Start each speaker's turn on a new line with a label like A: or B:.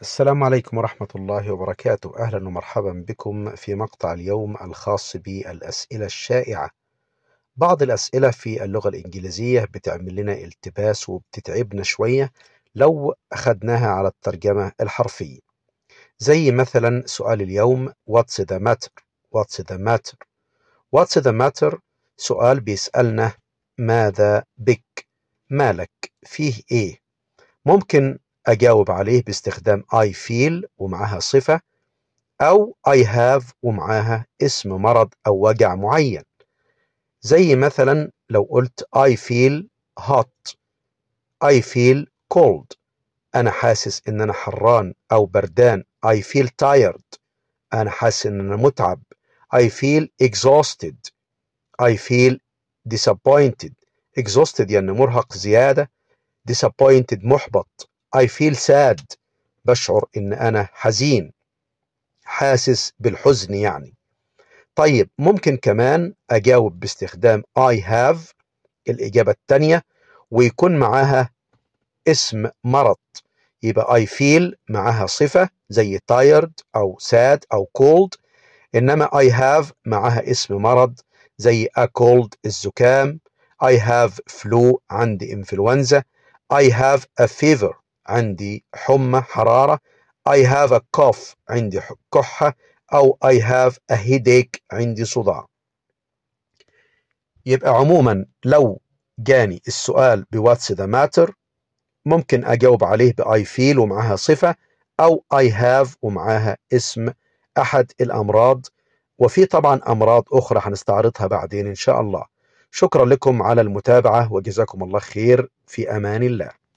A: السلام عليكم ورحمة الله وبركاته أهلا ومرحبا بكم في مقطع اليوم الخاص بالأسئلة الشائعة بعض الأسئلة في اللغة الإنجليزية بتعمل لنا التباس وبتتعبنا شوية لو أخذناها على الترجمة الحرفية زي مثلا سؤال اليوم What's the matter? What's the matter? What's the matter? سؤال بيسألنا ماذا بك؟ مالك؟ فيه إيه؟ ممكن أجاوب عليه باستخدام I feel ومعاها صفة أو I have ومعاها اسم مرض أو وجع معين زي مثلا لو قلت I feel hot I feel cold أنا حاسس إن أنا حران أو بردان I feel tired أنا حاسس إن أنا متعب I feel exhausted I feel disappointed exhausted يعني مرهق زيادة disappointed محبط I feel sad بشعر إن أنا حزين حاسس بالحزن يعني طيب ممكن كمان أجاوب باستخدام I have الإجابة الثانية ويكون معاها اسم مرض يبقى I feel معاها صفة زي tired أو sad أو cold إنما I have معاها اسم مرض زي a cold الزكام I have flu عندي إنفلونزا I have a fever عندي حمى حرارة I have a cough عندي كحة أو I have a headache عندي صداع يبقى عموما لو جاني السؤال بواتس ذا ماتر ممكن أجاوب عليه ب I فيل ومعها صفة أو I have ومعها اسم أحد الأمراض وفي طبعا أمراض أخرى هنستعرضها بعدين إن شاء الله شكرا لكم على المتابعة وجزاكم الله خير في أمان الله